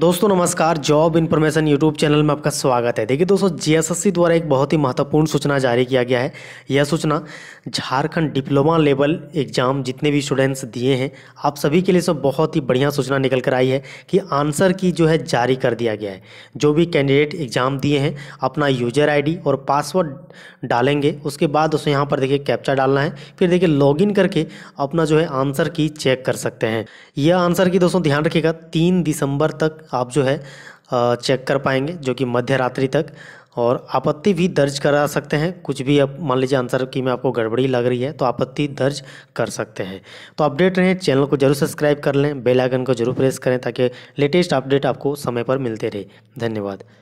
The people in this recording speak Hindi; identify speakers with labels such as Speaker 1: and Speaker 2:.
Speaker 1: दोस्तों नमस्कार जॉब इन्फॉर्मेशन यूट्यूब चैनल में आपका स्वागत है देखिए दोस्तों जीएसएससी द्वारा एक बहुत ही महत्वपूर्ण सूचना जारी किया गया है यह सूचना झारखंड डिप्लोमा लेवल एग्जाम जितने भी स्टूडेंट्स दिए हैं आप सभी के लिए सब बहुत ही बढ़िया सूचना निकल कर आई है कि आंसर की जो है जारी कर दिया गया है जो भी कैंडिडेट एग्जाम दिए हैं अपना यूजर आई और पासवर्ड डालेंगे उसके बाद उसमें यहाँ पर देखिए कैप्चा डालना है फिर देखिए लॉग करके अपना जो है आंसर की चेक कर सकते हैं यह आंसर की दोस्तों ध्यान रखिएगा तीन दिसंबर तक आप जो है चेक कर पाएंगे जो कि मध्य रात्रि तक और आपत्ति भी दर्ज करा सकते हैं कुछ भी अब मान लीजिए आंसर की में आपको गड़बड़ी लग रही है तो आपत्ति दर्ज कर सकते हैं तो अपडेट रहें चैनल को जरूर सब्सक्राइब कर लें बेल आइकन को जरूर प्रेस करें ताकि लेटेस्ट अपडेट आपको समय पर मिलते रहे धन्यवाद